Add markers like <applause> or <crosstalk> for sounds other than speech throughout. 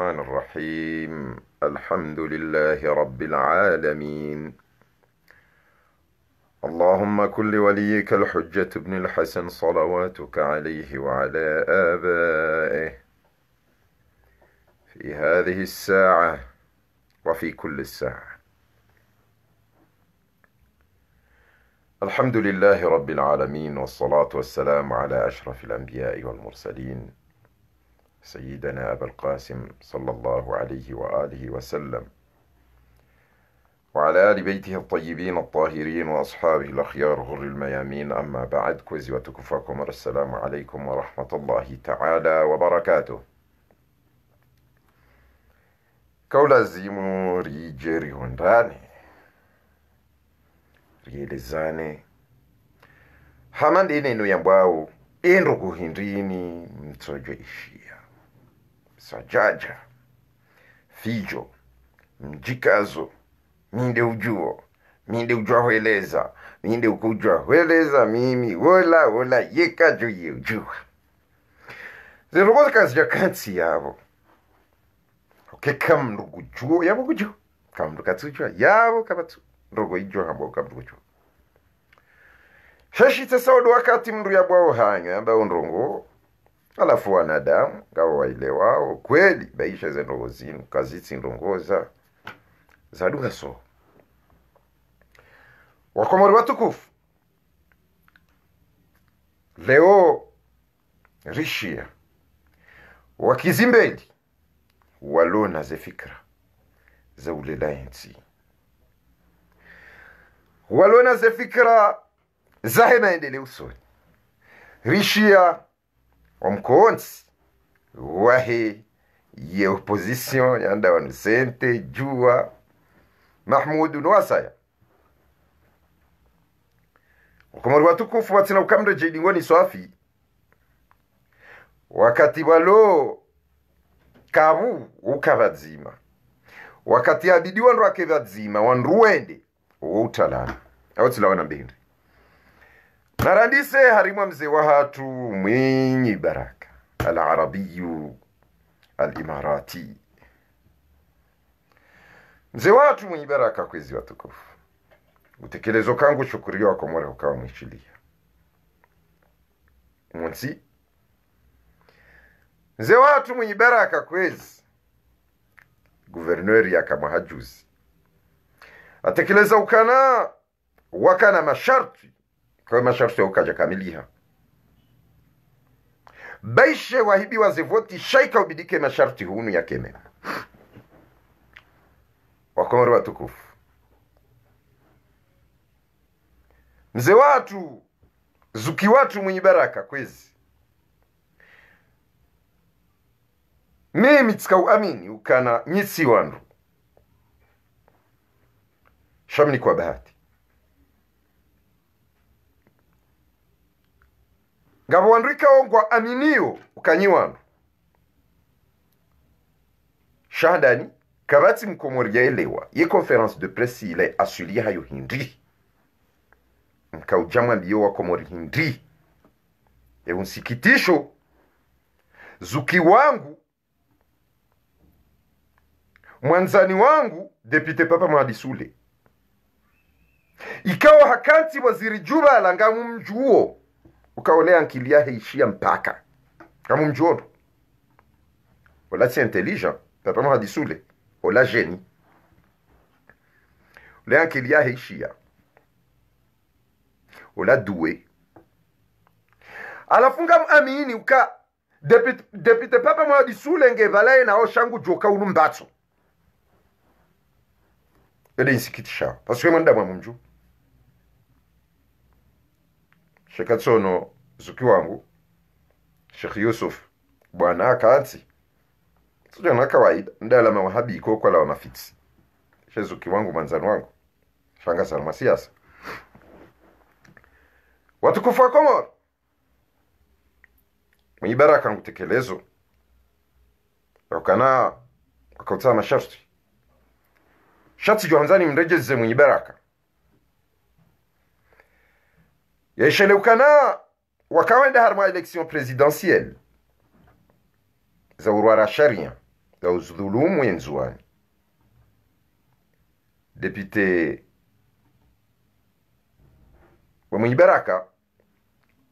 الرحمن الرحيم الحمد لله رب العالمين اللهم كل وليك الحجة بن الحسن صلواتك عليه وعلى آبائه في هذه الساعة وفي كل الساعة الحمد لله رب العالمين والصلاة والسلام على أشرف الأنبياء والمرسلين سيدنا أبا القاسم صلى الله عليه وآله وسلم وعلى آل بيته الطيبين الطاهرين وأصحابه الأخيار غر الميامين أما بعد كوزي وتكفاكم السلام عليكم ورحمة الله تعالى وبركاته كولا زيمو ريجيري هنداني rielezane hamandine inu yambwao إن kuhindini mtsojwe ishi sajaja fijo mjikazo minde ujuo minde ujua hweleza minde ukujwa hweleza mimi wola wola yekajo yeujuwa zirokozikazi ja kantsi yavo oke kamndu kujuo yavo kujo kamndu katsujwa yavo kavatsu ndogo ijwa hambo kamndu kujuo shashitsa saodo wakati mndu yabwao hanyo yamba ondrongo alafu wanadamu kawa waile wao kweli baisha zendongozinu kazitsindongoza zalugaso wakomori watukufu leo rishia wakizimbeli walona zefikra za ulela insi walona zefikra zahe maendeleo soni rishia omukonsi wahi ye opposition yanda wanu sente juwa mahmudu nwasaya okumuri watukufu watsina kukamiro jedi ngoni swafi wakati walo uka vadzima wakati abidiwa nrwake vadzima wanruwende woutalana awotsilawana mbindi narandise harimwa mzee wahatu mwinyi baraka alarabiyu alimarati mzee hatu mwenye baraka kwezi watukufu utekelezo kangu shukuri wako mwara ukawa mwishilia munsi mzee hatu mwenye baraka kwezi guverneri akamwahajuzi atekeleza ukana wakana masharti twemashafuse ukaja kamiliha baishe wahibi wazevoti shaika ubidike masharti hunu yakemera wakomori watukufu mzee watu zuki watu mwenye baraka kwezi mimi tsikauamini ukana nyisi wandu shamini kwa bahati nga bwandrikawo gwa aminiyo ukanyiwano shahdani kavati mkomori yaelewa ye conference de presse ile asulia hayo hindri nkaujamwa mbiyo wa komori hindri eunsikitisho zuki wangu mwanzani wangu depite papa mwadisule ikawa hakanti waziri juba alanga mumjuo ukaonea nkili yahe ishia mpaka kama mjuondo olati intelligent papa muhadisi ule ola geni ule nkili yahe ishia ola doué alafu ngamu amini uka depite, depite papa muhadisi ule ngevalaye nao shangu joka ulu mbatso ede insikitishawo pasike mwanda mwa mumju sheka zuki wangu Sheikh Yusuf bwana akansi sio na kawaida ndala wahabi iko kwa la mafitsi shezuki wangu manzano wangu shanga salama siasa watukufu wa Komoro mwenye baraka ngutekelezo wakana wakautaa masharti shati johanzani mrejeze mwenye baraka yaisheleukanaa wakawaenda harma election presidentielle za urwara sharia za uzulumu yenzuwani depute wamwenyi baraka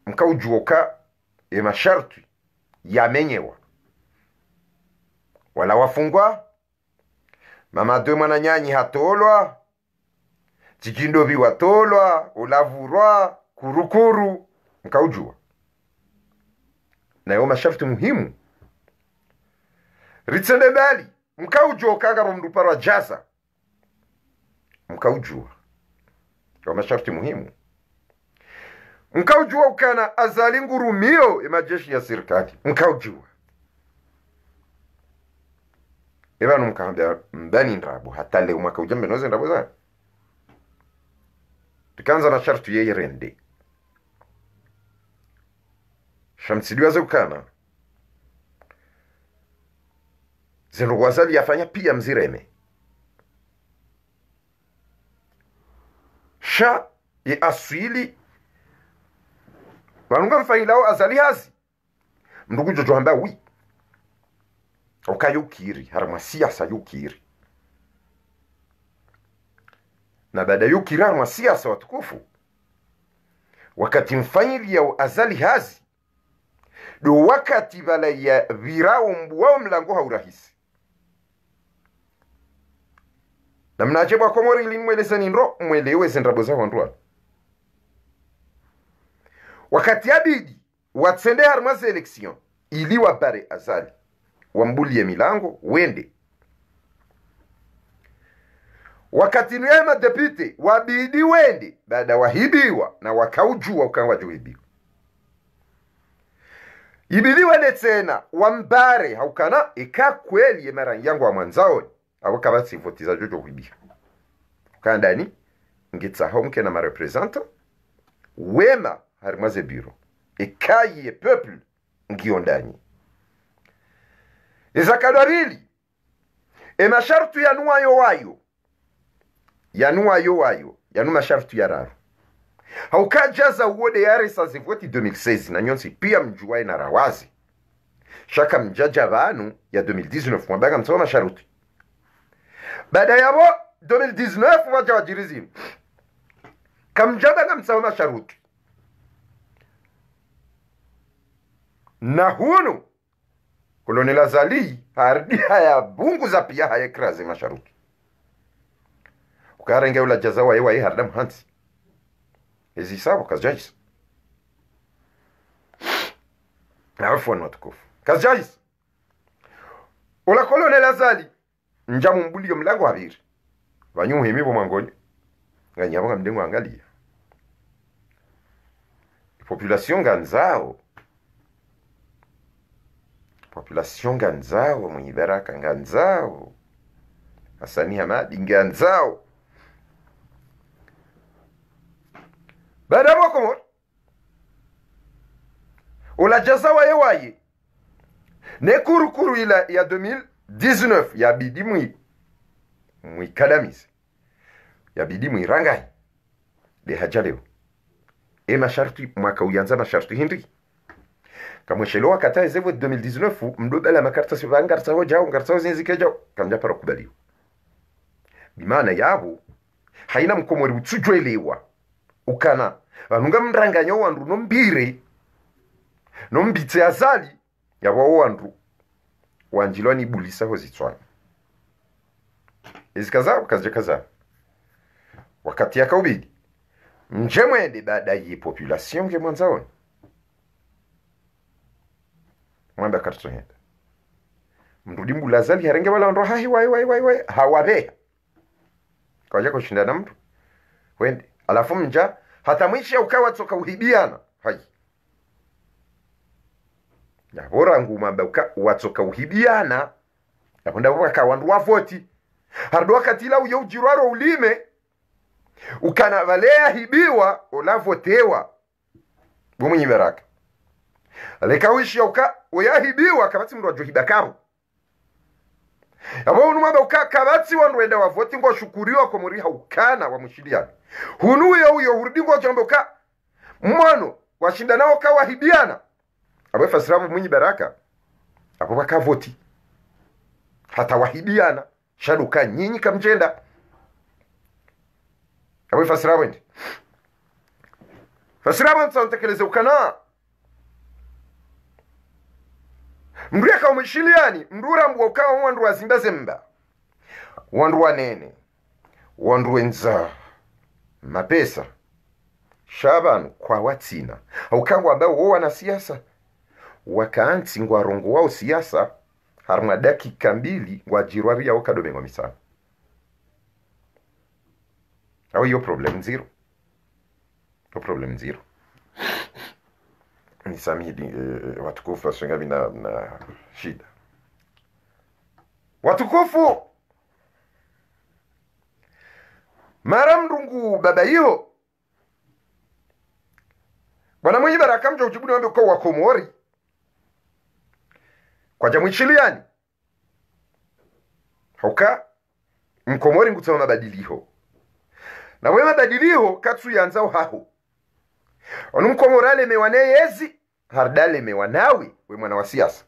mkaujuoka e masharti yamenyewa wala wafungwa mamadwe mwananyanyi hatolwa chikindovi watolwa ulavurwa kurukuru nkaujua nayo masharti muhimu ritsende bali mkaujua ukangaro mndu parwa jasa mkaujua yo masharti muhimu mkaujua ukana azali ngurumio ya majeshi ya serikali mkaujua evanu mkaambia mbani ndabo hata leo mwaka ujambe noze ndabo zani tukaanza na sharti yeye rende shamsiliwaze ukana zino wazali yafanya pia mzireme sha ye aswili vanunga mfanyilao azali hazi mndugu jojo hamba wi ukayukiri harimwa yukiri na baada yukiri harimwa siyasa watukufu wakati mfanyilia azali hazi do wakati ya virao mbuwao mlango haurahisi ili bwakomori linmweleseni nro mwelewe zendrabo za wandwala wakati abidi watsende harma election ili wapare azali wambulie milango wende wakati nuye madepite wabidi wende baada wahibiwa na wakaujua ukawajuhibiwa ibili wene tsena wambare haukana ikakweli yemera yangu wa mwanzaoni abo kabatsivotiza jojo kwibia kandani ngitsaho mukena marepresenta wema harimwaze biro ikayi ye peuple ngiyo ndani izakadwarili emashartu yanuwayo wayo yanuwayo wayo yanu mashartu yararu haukajaza uode de yare sazivweti 2016 nanyonsi pia mjuwae na rawazi shaka mjaja vanu ya 2019 mwabaga msoma masharuti baada yavo 2019 waja wajirizi kamjada kamsoma masharuti na hunu kolonela zali hardi haya bungu za pia haya kraze masharuti ukarengeula jaza wa waye harda hansi Is he sawa? Kazijaisa. Afwan watukufu. Kazijaisa. Ola kolonela zali. Njamu mbuli mlango habiri. Vanyu himibo mwangoni. Nganyabo ngamdengo angalia. Population ganzao. Population ganzao. Mwenye baraka ganzao. Asani Hamadi ganzao. baada ya mwaka mmoja olajaza waye waye ne kurukuru ila ya 2019 yabidi mwi mwikadamize yabidi mwirangaye dehaja leo e masharti mwaka uyanza masharti hindri kamweshelewa kata ezevo 2019 mdobela makartasi vangartsawo jao ngartsawo zinzike jao kamjapara kubaliwa bimana yabo haina mkomori utsujwelewa ukana vanhunga muranganya wandu nombire nombitse azali yava owandu wanjilo anibulisa hozitswana izi kazao kaze kaza wakati yakaubidi nje mwende baada ye population nge mwanzaoni mwambe akatatohenda mrudi azali harenge valaondo hahi wai wai wai wai hawaveha kawaja kushindana mtu wende alafu mja hata hatamwisha ukawa tsoka uhibiana hai nabora ngumamba watsoka uhibiana naponda kwa wandu wafoti hardo wakatila uyo ujiraro ulime ukana valea hibiwa olavotewa bumwenye baraka lekawisha uka uya oyahibiwa kabatsi mndu ajohiba kabo abo unumaba uka kabati wandu enda wavoti ngoshukuriwa haukana wa wamushiliana hunuyo huyo hurudivo chondoka washinda washindanao kawahidiana apo fasiravu mwinyi baraka apo hata wahidiana shaduka nyinyi kamjenda apo fasiravu ndi fasiravu nsantekeleze ukana mndu yakaumishiliani mndu urambua ukawa wandu wazimba zemba wandu wanene wandu wenzaa mapesa. Shaban kwa watsina aukango ambao wo wanasiasa wakaanti ngo arongo wao siasa harumwa dakika mbili ngo ajirwari yao kadomengwa misana au iyo problem nziro yo problem nziro nisamidi uh, eh, watukufu wasenga mina na shida watukufu mara mndungu baba iyo bwana mwenye baraka mja ujibuni wambe uko wakomori kwaja mwichiliani hauka mkomori ngutsema mabadiliho nawe mabadiliho katsuyanza uhaho onu mkomori alemewa harda haridalemewa nawe we mwana wa siasa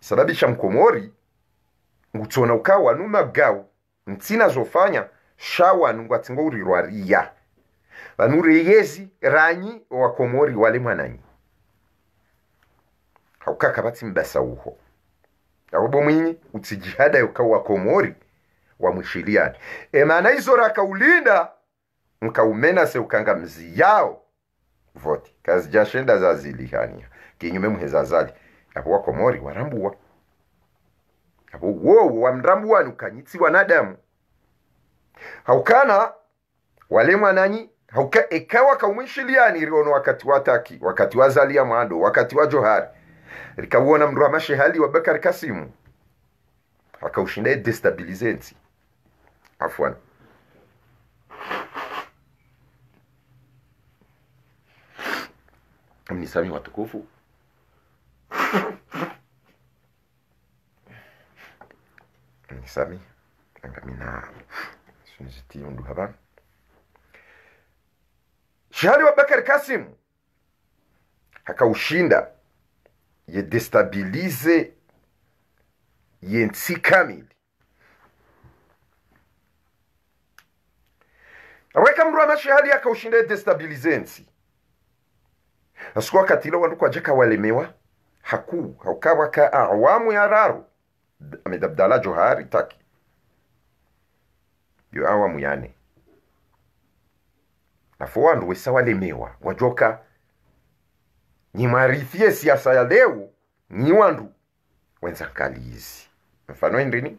sababisha mkomori ngutsona ukawa numagawo nsinazofanya shawanungatsinga uri rwariya vanhu reyezi ranyi wakomori wale mwananyi haukaka mbasa uho avobo mwinyi utsigihada yoka wakomori wamwishiliani emana izora akaulinda mkaumena seukanga mzi yao voti kazi jashenda zazilihania kinyume muhezazali apo wakomori warambua wowo wamrambuwanu kanyitsiwa na damu haukana walemwa nanyi hauka ekawa kaumwishiliani riono wakati wa taki wakati wa zalia mwando wakati wa johari rikauona mndu amashehali wa bakari kasimu akaushinda edestabilizensi afwan mnisami watukufu sami angamina mina sunizitiyo ndu haban shihali wa bakar kasim hakaushinda ye nsi kamili aweka mndu amashihali akaushinda destabilize nsi asikuwa katilo wandu jeka walemewa haku haukawaka awamu ya raru Ahmed Abdallah Johari Taki yo muyane na nafo wandu wesa walemewa wajoka nyimwarithie siasa ya leo nyi wandu wenzakalizi mfano endrini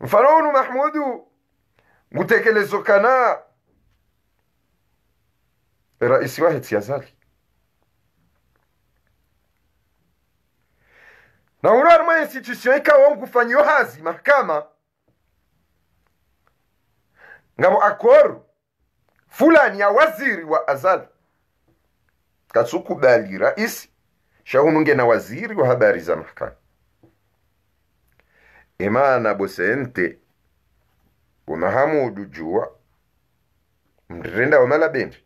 mfano unu mahmudu ngutekelezo kana raisi wahe siazali na olwaluma institution ikawo nkufanyiyo hazi mahakama ngabo akoru fulani ya waziri wa azal katsukubali raisi shahununge na waziri wa habari za mahakama imana bosente umahamudu jua mrirenda wamalabendi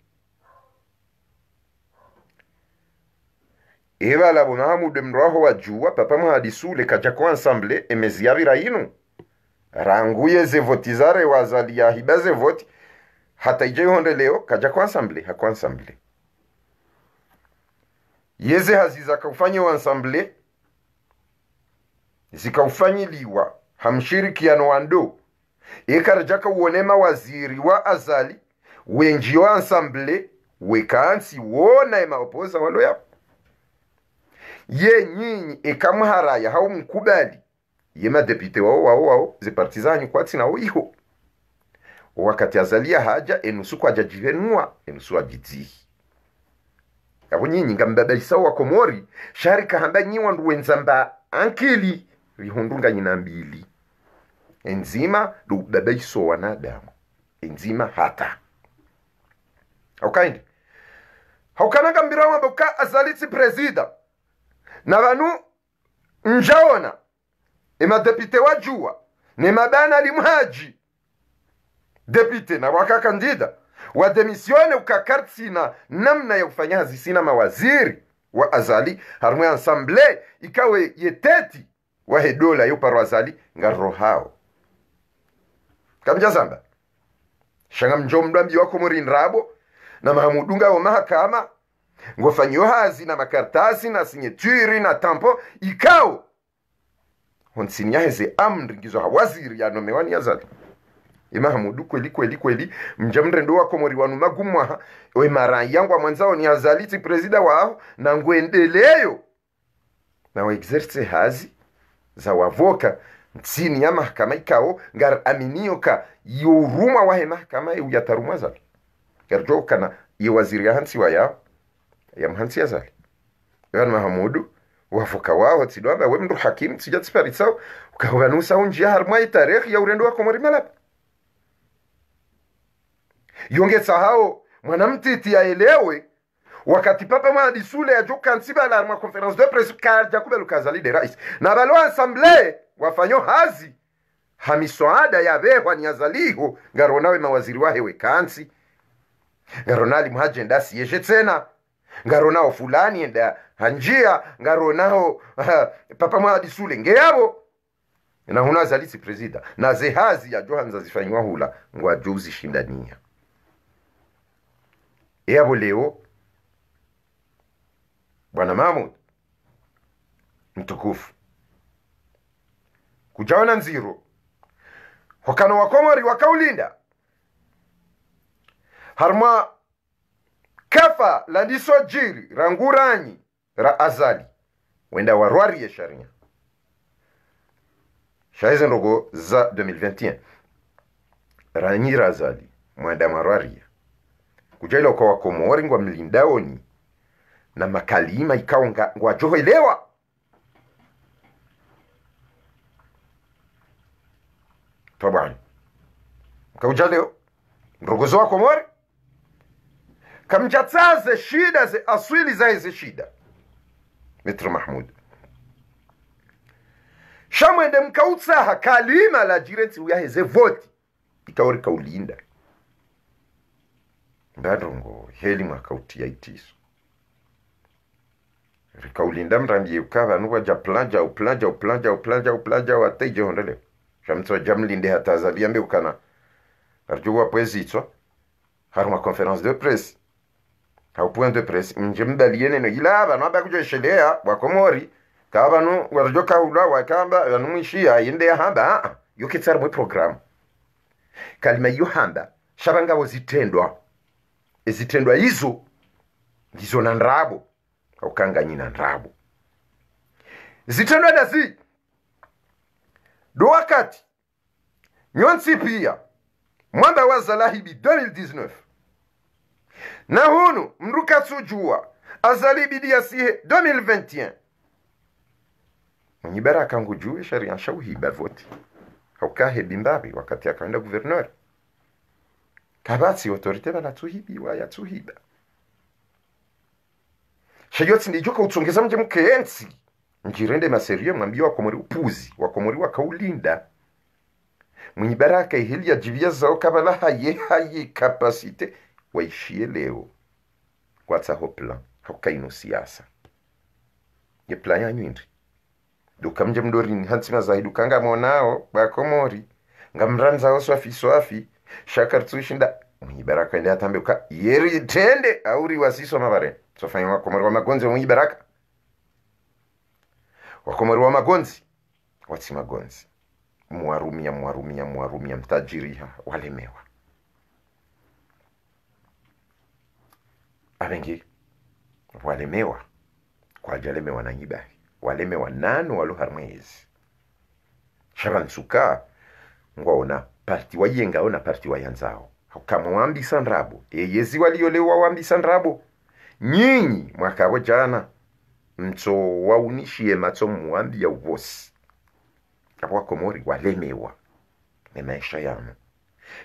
eva evala bonamu mraho wa juwa papa muhadisu lekajako ansamble emeziyavira inu ranguye zevotizare wazalia hiba zevoti hata ije ijeihonde leo kajako ansamble hako ensemble yeze haziza kaufanye wansamble zikaufanyiliwa hamshirikiano wa ndo yekarajaka uonema waziri wa azali wenji wenjiwa ansamble wekaansi wona emaopoza walo yapo ye nyinyi ikamharaya e hau mkubali ye madepite wao wao wao ze zipartizanyu kwati nao iho wakati azalia haja enusu kwa kwajajihenua enusu ajidzihi yabo nyinyi wa komori shari kahamba nyiwa wenza mba ankili vihundunga nyina mbili enzima lubabaiso wanadamu enzima hata haukaindi haukananga wa boka azalitsi president na vanu njawona emadepite wajuwa nemabana limhaji depite na wakakandida wademisione sina namna ya kufanya hazisina mawaziri wa azali harumwe ansamble ikawe yeteti wahedola yoparo azali ngarro hao kamjazamba shanga mjomdwambi wako murinrabo na mahamudunga wo mahakama ngofanyiwe hazi na makaratasi na sinyeturi na tampo ikao honsinyaheze amri ngizo hawaziri yanomewani yazali imahamudu kweli kweli kweli mja mrendo wako mori wanu magumwaha we mara yangu amwanzao ni azaliti presida wao na nguendeleyo na waexerse hazi za wavoka ntsini ya mahakama ikao ngar aminioka youruma wahe mahakama euyatarumaza garjokana yewaziri yahansi wa yao ya yamhantsiazali vanu yaani mahamudu wavuka wao tsidwamba mndu hakim tsija tsiparitsao ukahuvanusau njia harimwa itarekhi ya urendo wako mwarimelapa yongetsa hao mwanamtiti aelewe wakati papa mwanadisule ajokantsibala harimwa conference de presse kaja kubelukazali de rais na balo ansamble wafanyo hazi hamisoada yavehwa niyazaliho ngaronawe mawaziri wahe kansi ngaronali muhajendasi yeje tsena ngaro nao fulani enda hanjia ngaro nao uh, papa sule ngeyavo na huna zalisi prezida na zehazi ya johanza zifanywa hula ngwa juzi shindania e yabo leo bwana mamud mtukufu kujaona nziro wakano wakomori wakaulinda harma kafa landiso jiri ra ra azali wenda warwarie sharia shaize ndogo za 2021 ranyi ra azali mwenda marwaria kujailo kwa wakomori ngwa mlindaoni na makalima ikao ngwa johoelewa tabani ndogo za wakomori kamchatsaze shida ze aswili zaize shida mitro mahmud shamwende mkautsaha kalima la jirensi uyaheze voti ikaori kaulinda ndarongo heli mwakauti yaitiso rikaulinda mrambiye ukavanu waja planja uplanja uplanja uplanja uplanja wataijeondelewa jamtswa jamlinde hatazaliambe ukana arjuwa pwezitswa haruma conference de presse haupwende presi mje mdalie neno ilaba naba kuja shelea wakomori kabanu watajo kaula wakamba yanumwishia yende hamba yukitsara mwe program kalima iyo hamba shabangabo ezitendwa hizo e ndizo na ndrabo aukanganyi na ndrabo zitendwa dazi do wakati nyonsi pia mwamba wa zalahibi 2019 na hunu mndukatsujua azali bidi yasihe 2021 mwenye baraka ngujue sharia nshauhiba voti haukahe bimbabi wakati akaenda guvernori kabatsi otorite banatsuhibiwa yatsuhiba shayotsi ndijoka utsongeza mje mkeensi njirende maserio mwambie wakomori upuzi wakomori wakaulinda mwenye baraka ihelia jivia zao kabala haye haye kapasite waishie leo ho plan hakukaino siasa ye plan yanyu indri duka mje mdorini hansima zaidi ukangamonao bakomori ngamranzao swafi swafi shakar tsushinda mwibaraka ndi atambe uka yeri tende auri wasiso mavare sofanya wakomori wa magonzi mwibaraka wakomori wa magonzi watsi magonzi mwarumia mwarumia mwarumia mtajiriha walemewa arengi walemewa kwaja leme wananyiba waleme wanano waluha mwezi sharansuka ngwaona parti wayenga ona parti wayanzao kama wambisa ndrabo eyezi waliolewa wambisa ndrabo nyinyi mwakavo jana mtso waunishiye matso muwambiya uvosi avo wakomori walemewa maisha yano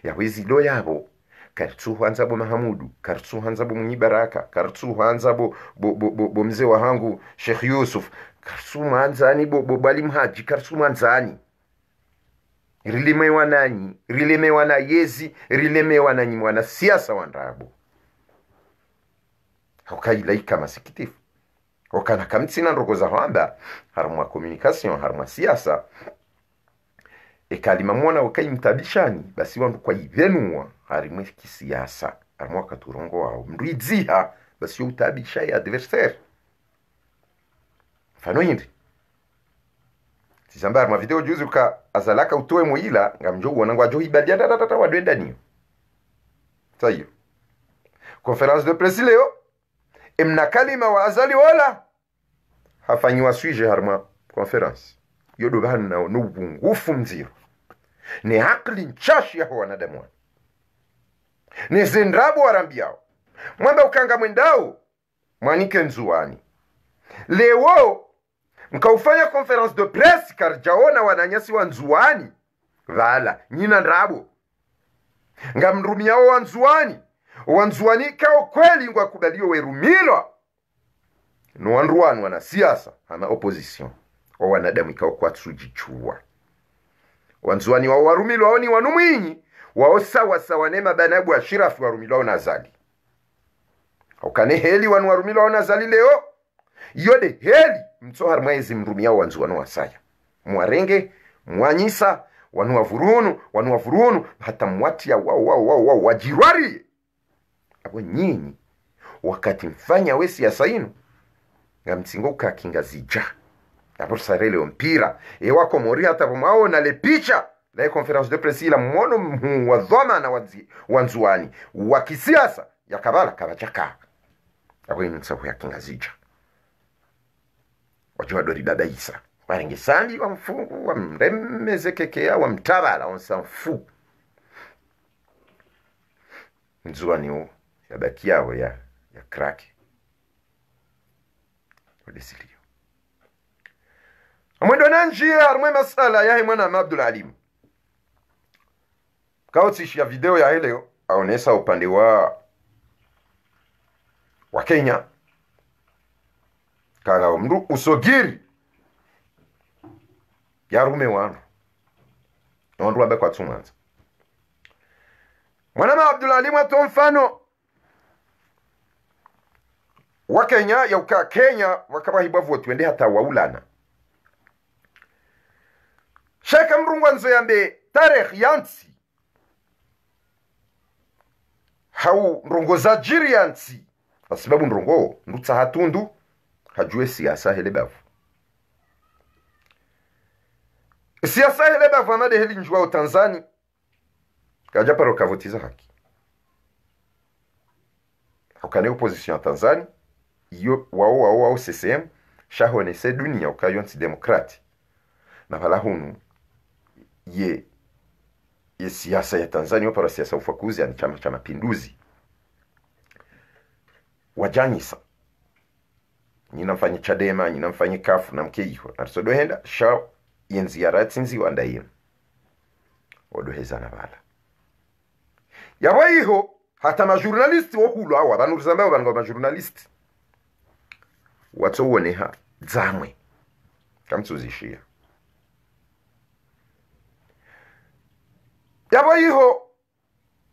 yahwe zilo yavo kartu hanza bo mahamudu kartu hanza bo munyi baraka kartu hanza bo bo, bo, bo, bo mzee wa hangu shekh Yusuf kartu manzani bo, bo bali mhaji kartu manzani rilemewa nanyi rilemewa na yezi rilemewa nanyi siasa wa ndabu hokailaika masikitifu hokana kamtsina ndokoza hwamba harumwa communication harumwa siasa ekalima mwana wakaimtabishani basi wandu kwaivenua arimwe kisiasa harimo akaturongo wawo mlwidziha basi yo utabishaye adversaire fano yindi tisamba harimo video juzi ka azalaka utoe muila ngamjo ngwa jo ibadia tatatata wadwenda niyo sayo conference de presse leo emna kalima wa azali wala hafanyiwa sujet harma conference yodo bana no ubungufu mziro ni akli nchashi ya wanadamu wana nezendabo warambiawo mwamba ukanga mwendao mwanike nzuwani lewo mkaufanya conference de presse karjaona wananyasi wa nzuwani vala nyina ndabo ngamrumiawo wanzuwani wanzuwani kao kweli ngwakubaliwe werumilwa wana siasa ana opposition o wanadamu ikao kwatsujichuwa wanzuwani wawo warumilwawo ni wanu mwinyi waosawasawa nema banabu ashirafi warumilwa onazali okane heli wanu warumilwa onazali leo yode heli mtsohari mwaezi mrumiao wanzu wanu wasaya mwarenge mwanyisa wanu wavurunu wanu wavurunu hata mwatia wao wao wao wao wajirwari abo nyinyi wakati mfanya wesi we siasa inu ngamtsingoka kingazija aporusareleyo mpira ewako mori hata pomwaona lepicha la conference de presse ila mwono mhuu wa dhamana wa nzuani wa kisiasa kabala kabachaka akwinsafu yakingazija wachiwadolidadaisa walengesambi wamfungu wamremezekekea wamtabala onsanfu nzuaniwo yabakiyawo ya, ya krake odesilio amwendo na njia masala yahe mwana mabdul alimu ya video ya ile aonesa upande wa wa kenya kagao mndu usogiri yarume wandu nondu abe kwatsumanza mwanama abdulalimu mwato mfano wa kenya yauka kenya wakavahibwa votu wende hata waulana sheka mrungwa nzo yambe tarekh yansi hau mrongo za jiriansi kwa sababu ndutsa hatundu hajue siasa hele bavu siasa hele bavu amade heli o tanzani kaja paro kavotiza haki ukane opposition ya tanzani iyo wao wao wao ccm shahonese dunia ukayonsi demokrati na pala hunu ye siasa ya Tanzania, wapo siasa ufakuzi, yani Chama cha Mapinduzi wajanyisa nyina Chadema nyina mfanye kafu na mkeiho narisodohenda sha yenziara tsinziwa ndaiyo odohezana bala yawaiho hata majournalisti wohulo awa vanurisambayo vanonga majurnalisti watsouoneha dzamwe kamtsuzishia yabo yiho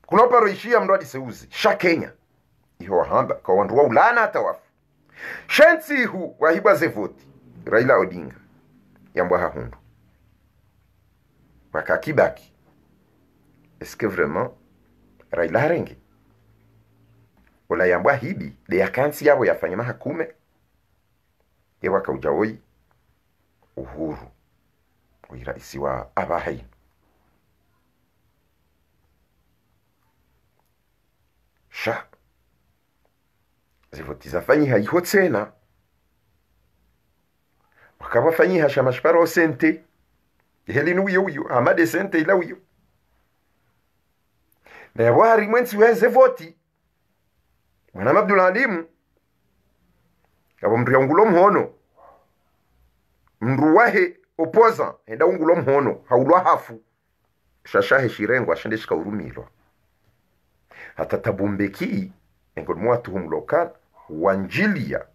kunopero mndu adiseuzi sha kenya iho wahamba kwa wandu wa ulana atawafu shentsihu wahibwa zevoti raila odinga yambwa hahundu wakakibaki eske vraiment raila harenge olayambwa hibi deyakansi yabo yafanya mahakume yewakaujawoyi uhuru oyi wa sha zafanyiha iho tsena wakava fanyihasha sente osente helini uyo uyo amade sente ila uyo nayavo harimwensi weze voti mwanama abdulalimu avo mndu yaungula omuhono mndu wahe opoza enda ungula omuhono haulwa hafu shashahe shirengwa ashinde shikaurumirwa hatatabumbekii engoni mwathu humu lokal wanjilya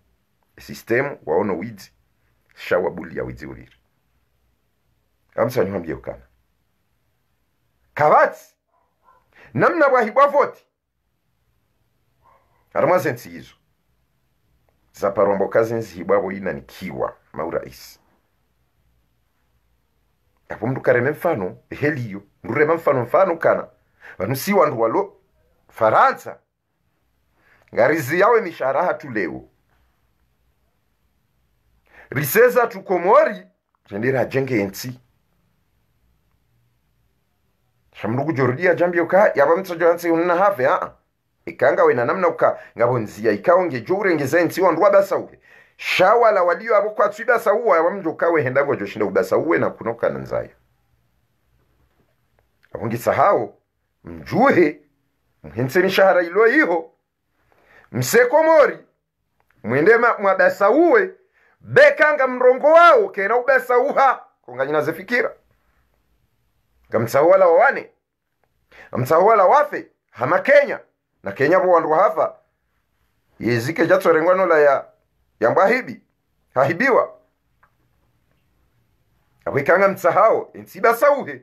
esistemu waono widzi shawabulya widzi uriri amusanyu kana kavatsi namna bwahibwa voti arimwaze ntsiizo zaparomboka zenzihibwavo inanikiwa maurahisi apo mndu kareme mfano heliyo ndurema mfano mfano kana vanu si wandu walo Faransa ngarizi yawe misharaha tuleo riseza tu tukomori rendera ajenge ensi shamru kujordia jambio ka yaba mtsajo anse unna have a ikanga wena namna uka ngabo nzia jure nge jurengeza ensi wanduwa basa uwe shawa la walio abo kwa tsuda sauwa yaba mjoka we henda gojo shinda ubasa uwe na kunoka nanzayo abongi sahao mjuhe muhinsi mishahara ilo iho msekomori mwinde mwadasauwe bekanga mrongo wawo kena ubasauha kunganyinazefikira gamtsauwala wawane amtsauwala wafe hama kenya na kenya vo hafa yezike jatsorengwanola ya yambwahibi hahibiwa awikanga mtsahao ensibasauhe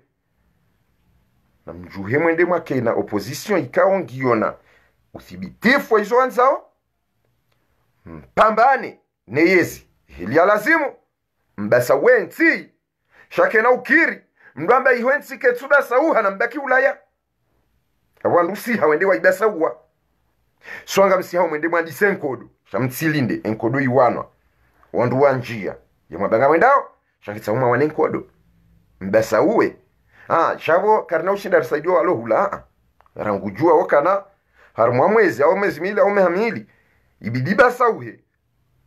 na mjuhe mwende mwake na opposition ikaongiona uthibitifu wa hizo wanzao mpambane neyezi hili ya lazimu mbasa wenti shake na ukiri mndu ambaye ihwentsi ketsudasauha na mbaki ulaya awandu siha wende waidasauwa swanga msiha mwende mwandise enkodo shamtsilinde enkodo iwanwa wandu wa njia yemwabanga mwendao shakitsaumwa wane enkodo mbasauwe ah ha shavo karnaushinda risaidiwa walohula ah, rangujua wokana harumwa mwezi au mwezi mili au mehamili ibidi basa basauhe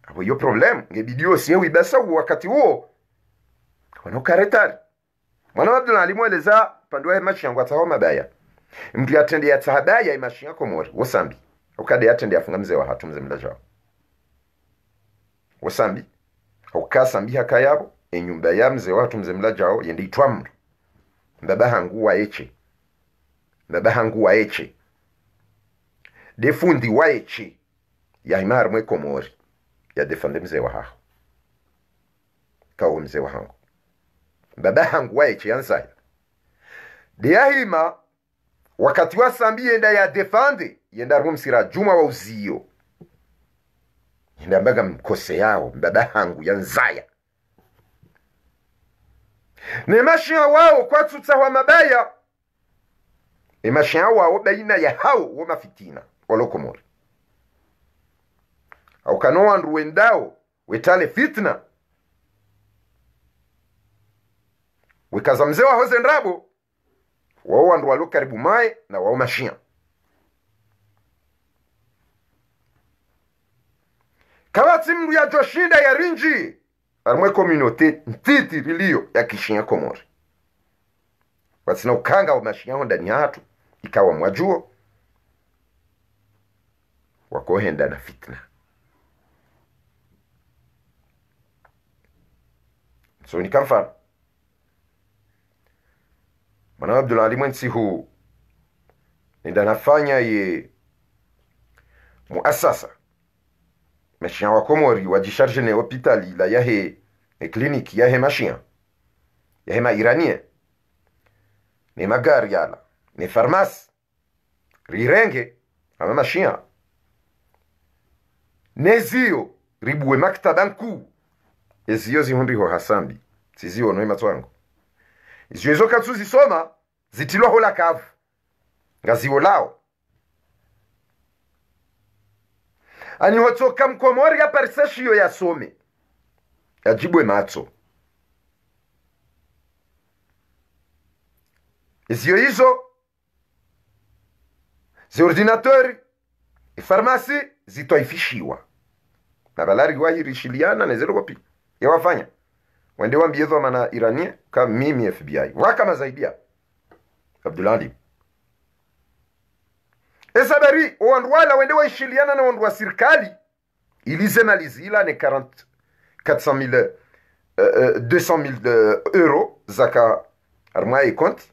apo hiyo problem ngebidi osie wibasau wakati huo wanokaretari mwana abdul alimweleza pandwa mashi yangu ataho mabaya mtu atende ya tabaya imashi yako mori wosambi ukade atende afunga mzee wa hatu mzee mlajao wosambi ukasambi hakayabo enyumba ya mzee wa hatu mzee mlajao yende itwamri ndabahangu wayeche wa eche defundi wayeche yahima harimwe komori yadefande mzee wahaho kawo hangu wahangu ndabahangu wayeche yanzaya deyahima wakati wa sambi yenda yadefande yenda rumu msira juma wa uzio yenda mbaga mkose yao mbaba hangu yanzaya nemashia wao kwatsutsaho amabaya emashiya wao baina ya hao wo mafitina walokomori aukanowandu wendawo wetale fitna wekaza mzee wahoze ndabo wao wandu walo karibu mae na wao mashia kawatsi mndu yajoshinda yarinji komunote ntiti ntitiriliyo ya kishinya komori wasina ukanga wamashinyaho ndani yatu ikawa mwajuo wakohenda na fitna so ni kamfano mwanawe abdulali mwensi huu nenda nafanya ye muasasa machien wakomori wajisharge ne hopitali la yahe ne eh, kliniki yahe machien yahe mairanien ne magari yala ne farmas rirenge ama machien neziyo ribuwe maktaba nkuu eziyo eh, zihundiho hasambi siziwo noima twango izyo izokatsu zisoma zitilwaho lakavu ngaziwo lao aniwatsoka mkomori aparisashiyo yasome yajibwe matso iziyo izo ziordinatori ifarmasi e zitwaifishiwa na balari wahirishiliana nezerokopi yawafanya wende wambiedhwa mana iranie kama mimi fbi wakamazaidia abdulali esa bari owandu wala wende waishiliana na wandu wa serikali ilize na lizilane 40 400000 uh, euro zaka armwaye konti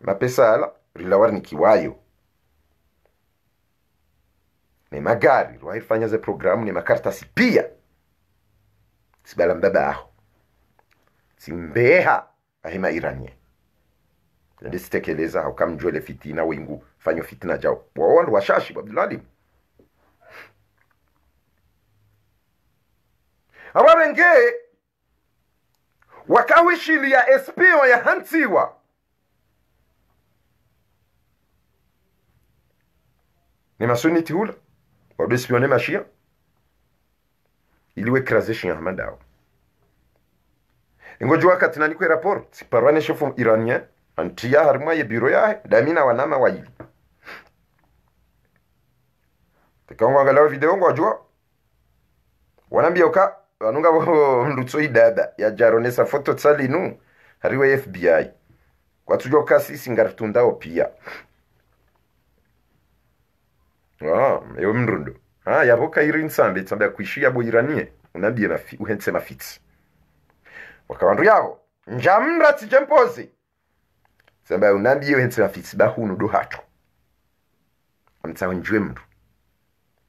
mapesa ala rilawari ni kiwayo ni magari rwairifanya ze programu ni makaratasi pia sibala mbabaho simbeha ahima iranie ndisitekeleza ukamjwele fitina wingu fanyo fitina jao wawandu washashi babdulalim awa wakawishili ya espio ya hansiwa ni masuniti hula wadu espione mashia ili wekeraze shiahmadawo ingoji wakati nanikwera rapport siparwaneshe fom iranien antiya harimwo aye biro ya yahe damina wanama wayili tikaongo angalau video ngo ajua wanambia oka wanunga bo <laughs> ndutso idada ya jaronesa foto tsali nu hariwe FBI kwa kwatujwa kasi singartundao opia ah yo mrundo ah yaboka iri nsambe tsambia kuishi boiranie iranie unambia mafi uhentse mafitsi wakawandu yao njamra tsijempozi sɛba unabie wɛnsɛm afisi ba hunu do hato amtsaho njwemru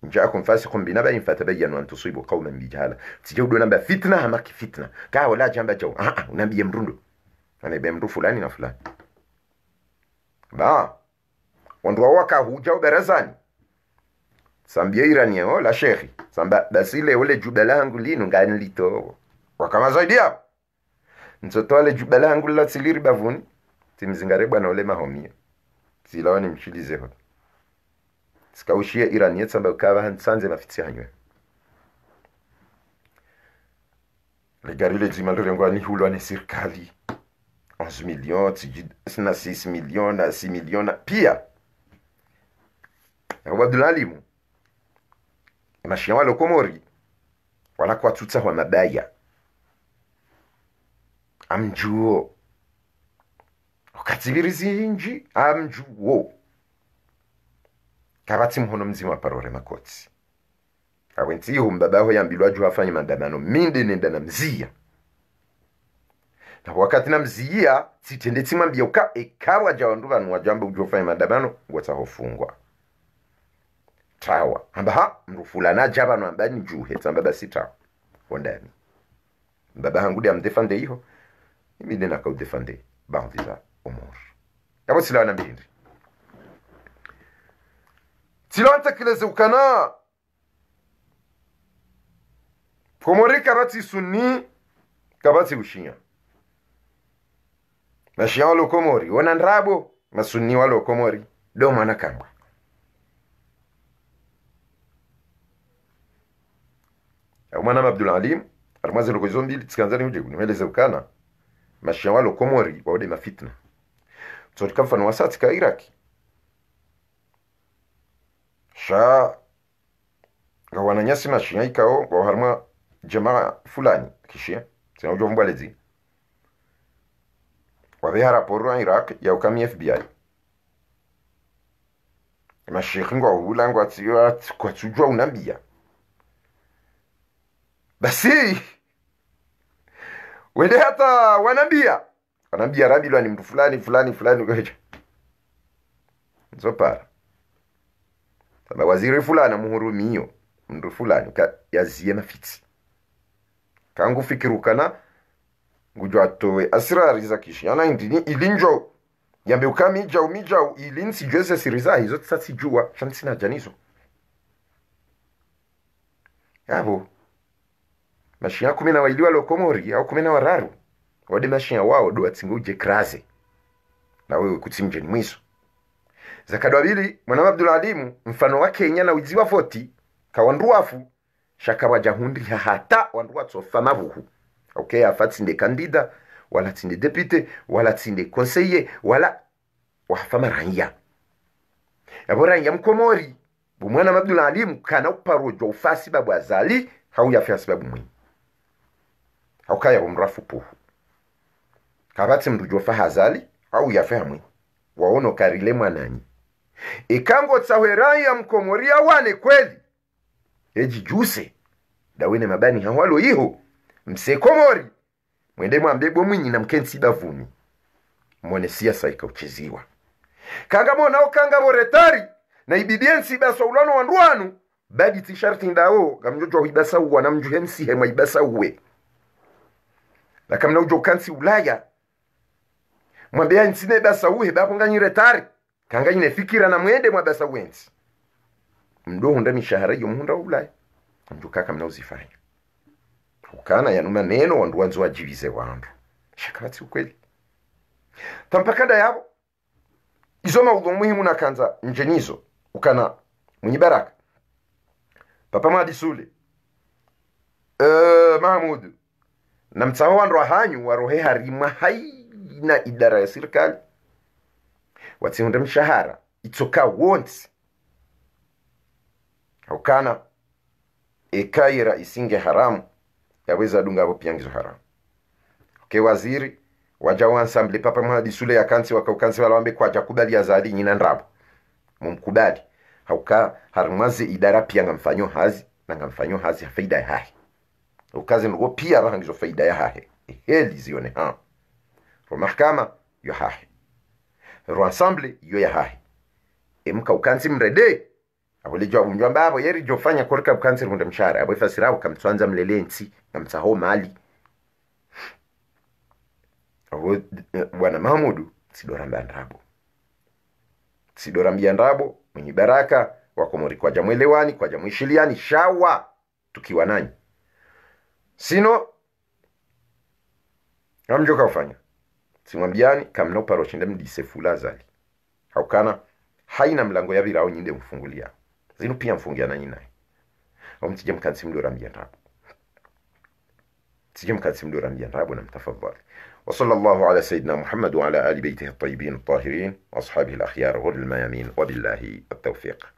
njaakum fasikum binabain fatabayanu an tusibu qauman bijahala sije udo namba fitna hamaki fitna kaa wala jamba jau ah ah unabie mrundo anaibe mru fulani na fulani ba waka wawaka hujao barazani sambia irani yao la shekhi samba basile ule juba langu linu ngani litoo wakamazaidia nsotoale juba la siliri bavuni timzingarebwa na olema homia zilawa nimchilizeho sikaushie irani yetsamba ukava nsanze mafitsi hanywe ligari ledzima ni hulwa ni serikali 11 million na 6 million na 6 million na pia yakubu abdulalimu mashia walo komori walakwatutsa hwa mabaya amjuo okadzivirizi amju ah, wo kavatsi mhono mzimu aparore makotsi awentsiho mbabaho yambilwa juu afanye mandamano minde nenda na mziya na wakati na mziya tsitende tsimwambia uka ekawa ja wandu vanu wajambe uje ufanye maandamano ngwatsahofungwa tawa amba ha mndu fulana ja vanu ambani juhe tsamba basi tawa wondani mbaba hangu de amdefande iho imi de nakaudefande bandizana umur yabo silahı nabindi silahı ntekelezukana pomori kabati sunni kabati ushinya bashinya walokomori wona ndrabo masunni walokomori do mwana kangwa mwanam abdulalim arimwazelo kozo mbili tsikanzani uje kunimeleze ukana mashinya walokomori waode mafitna tukatika mfano wa sati ka iraki ga nga wananyasima shinya ikao go harma jamaa fulani kishia zinaujwa mbwalezi wabeha raporo ya iraq yaukami fbi mashekhi ngo wahula ngo kwatsujwa unambia basi wende hata wanambia anambia Rabilwa ni mtu fulani fulani fulani kwecho nzopara saba waziri fulani amuhurumiyo mndu fulani yaziye mafitsi kangu fikirukana ngujwa towe asirari za kishi ana ndini ilinjo yambe ukamijau mijau ilini sijweze siri za hizo tisasijua na janizo yabo mashia 10 na waidi wa lokomori au 10 na wararu wademashia wao dowatsinguje kraze nawewe kutsimje ni mwiso zakadwabili mwanama abdulalimu mfano wa kenya na wiziwa voti kawanduwafu shakawa jahundriha hata wanduwatsofa mavuhu okay afatsinde kandida wala tsinde depute wala tsinde konseye wala wahafa maranya abo ranya mkomori bumwana alimu kana uparojo ufasi babu azali fiasi babu mwini haukaya bumrafu puhu kabatse mndujofa hazali au yafamwe waono karile mwananyi ikangotsawerai ya mkomori awane kweli juse dawene mabani hawalo iho msekomori mwende mwambebwe mwinyi na mkensi bavumi mone siasa ikaucheziwa kangamonao kangaboretari na ibibiensi ibidiensi basaulano wandwanu badi tisharti ndao gamjojwa huibasauwa namjuhemsihe ujo lakamnaujokansi ulaya mwambia mwambeya nsine basauhe bakunganyire tari kanganyine fikira na mwende mwa mwabasa wenzi hunda mishahara iyo muhunda ulai ulaya ndu kaka mnauzifanya ukana yanuma meno wandu wanzu wajivize wandu shakabatsi ukweli tampakanda yabo izo maudhu muhimu kanza njenizo ukana mwenye baraka papa madisule uh, eh, mahmud na mtsaho wandu ahanyu warohe harimwa hai ina idara ya serikali watsihunda mshahara itsoka wonsi haukana ekaira isinge haramu yaweza dunga adungavo piyangizo haramu okay waziri waja wansamble papa mwanadisule ya kansi wakaukansi walawambe kwaja kubali yazali nyina ndabo mumkubali hauka harimwaze idara pia ngamfanyo hazi na ngamfanyo hazi ya faida ya hahe ukaze ndugo pia vahangizo faida ya hahe heli zione hao ro mahakama yo hahi ro ensemble yo ya hahe emuka ukansi mrede abulijo abunjwa mbabo yeri jofanya korka ukansi runde mshara abo ifasirabo kamtwanza mlelensi ho mali abo eh, bwana Mahmudu sidoramba ndabo sidorambia ndabo mwenye baraka wakomori kwa jamwelewani kwa jamwishiliani shawa tukiwa nanyi sino amjoka ufanya simwambiani kam paruoshinde zali haukana haina mlango ya virao nyinde mfungulia zinu pia mfungiana nyinaye omtije mkansi mdora mjandabo تجم كان سمدور عن جنراب ونمتفضل وصلى الله على سيدنا محمد وعلى آل بيته الطيبين الطاهرين وأصحابه الأخيار غر الميامين وبالله التوفيق